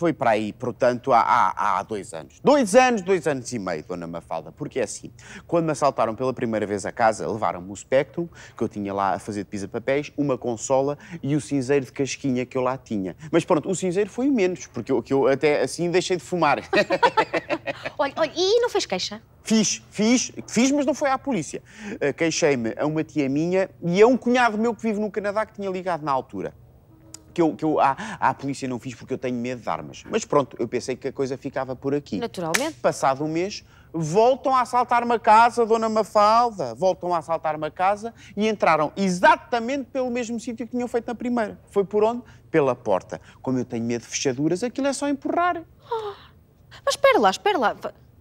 Foi para aí, portanto, há, há, há, dois anos. Dois anos, dois anos e meio, Dona Mafalda, porque é assim. Quando me assaltaram pela primeira vez a casa, levaram-me o Spectrum, que eu tinha lá a fazer de pisa-papéis, uma consola e o cinzeiro de casquinha que eu lá tinha. Mas pronto, o cinzeiro foi o menos, porque eu, que eu até assim deixei de fumar. olha, olha, e não fez queixa? Fiz, fiz, fiz, mas não foi à polícia. Eh, queixei-me a uma tia minha e a um cunhado meu que vive no Canadá que tinha ligado na altura que eu, que eu à, ah, ah, a polícia não fiz porque eu tenho medo de armas. Mas pronto, eu pensei que a coisa ficava por aqui. Naturalmente. Passado um mês, voltam a assaltar uma casa, Dona Mafalda. Voltam a assaltar uma casa e entraram exatamente pelo mesmo sítio que tinham feito na primeira. Foi por onde? Pela porta. Como eu tenho medo de fechaduras, aquilo é só empurrar. Oh, mas espera lá, espera lá.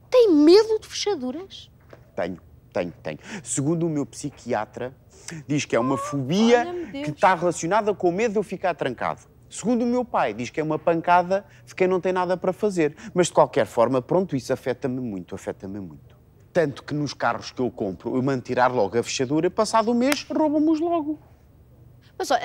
Tem medo de fechaduras? Tenho, tenho, tenho. Segundo o meu psiquiatra, diz que é uma fobia que está relacionada com o medo de eu ficar trancado. Segundo o meu pai, diz que é uma pancada de quem não tem nada para fazer. Mas de qualquer forma, pronto, isso afeta-me muito, afeta-me muito. Tanto que nos carros que eu compro, eu mando tirar logo a fechadura, passado um mês, roubam-me-os logo. Mas ó, uh,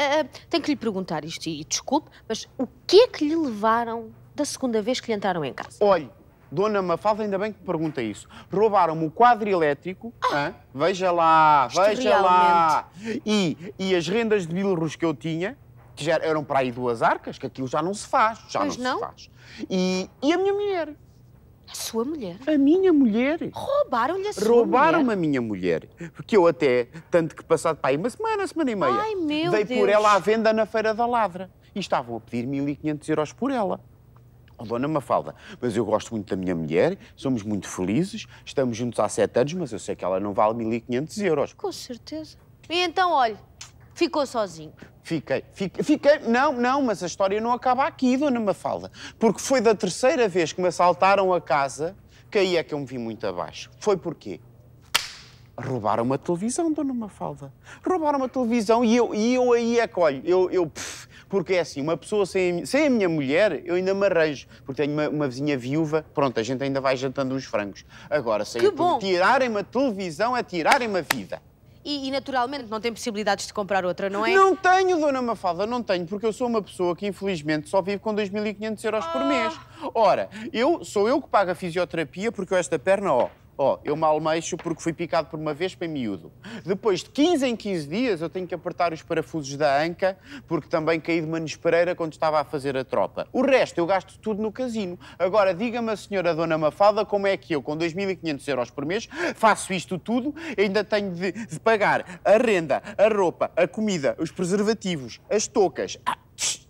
tenho que lhe perguntar isto, e desculpe, mas o que é que lhe levaram da segunda vez que lhe entraram em casa? Olhe, Dona Mafalda, ainda bem que me pergunta isso. Roubaram-me o quadro elétrico. Ah, veja lá, veja lá. E, e as rendas de bilros que eu tinha, que já eram para aí duas arcas, que aquilo já não se faz. Já pois não, não? se faz. E, e a minha mulher. A sua mulher? A minha mulher. Roubaram-lhe a sua Roubaram-me a minha mulher. Porque eu até, tanto que passado para aí uma semana, semana e meia, Ai, meu dei Deus. por ela à venda na Feira da Ladra. E estavam a pedir 1.500 euros por ela. Oh, dona Mafalda. Mas eu gosto muito da minha mulher, somos muito felizes, estamos juntos há sete anos, mas eu sei que ela não vale 1500 euros. Com certeza. E então, olha, ficou sozinho. Fiquei, fiquei, fiquei, não, não, mas a história não acaba aqui, Dona Mafalda. Porque foi da terceira vez que me assaltaram a casa que aí é que eu me vi muito abaixo. Foi porquê? Roubaram uma televisão, Dona Mafalda. Roubaram uma televisão e eu, e eu aí é que olha, eu, eu porque é assim, uma pessoa sem, sem a minha mulher, eu ainda me arranjo, porque tenho uma, uma vizinha viúva, pronto, a gente ainda vai jantando uns frangos. Agora, sem tirarem-me a televisão, é tirarem-me a vida. E, e, naturalmente não tem possibilidades de comprar outra, não é? Não tenho, dona Mafalda, não tenho, porque eu sou uma pessoa que infelizmente só vive com 2.500 euros oh. por ah. mês. Ora, eu sou eu que pago a fisioterapia porque eu esta perna, ó, oh, Ó, oh, eu mal mexo porque fui picado por uma vespa em miúdo. Depois de 15 em 15 dias eu tenho que apertar os parafusos da anca porque também caí de Manos Pereira quando estava a fazer a tropa. O resto eu gasto tudo no casino. Agora diga-me a senhora Dona Mafalda como é que eu com 2.500 euros por mês faço isto tudo ainda tenho de, de pagar a renda, a roupa, a comida, os preservativos, as toucas... Ah, tch,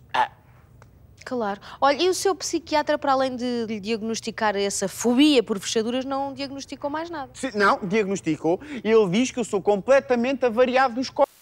Claro. Olha, e o seu psiquiatra, para além de lhe diagnosticar essa fobia por fechaduras, não diagnosticou mais nada? Sim, não, diagnosticou. Ele diz que eu sou completamente avariado nos corpos.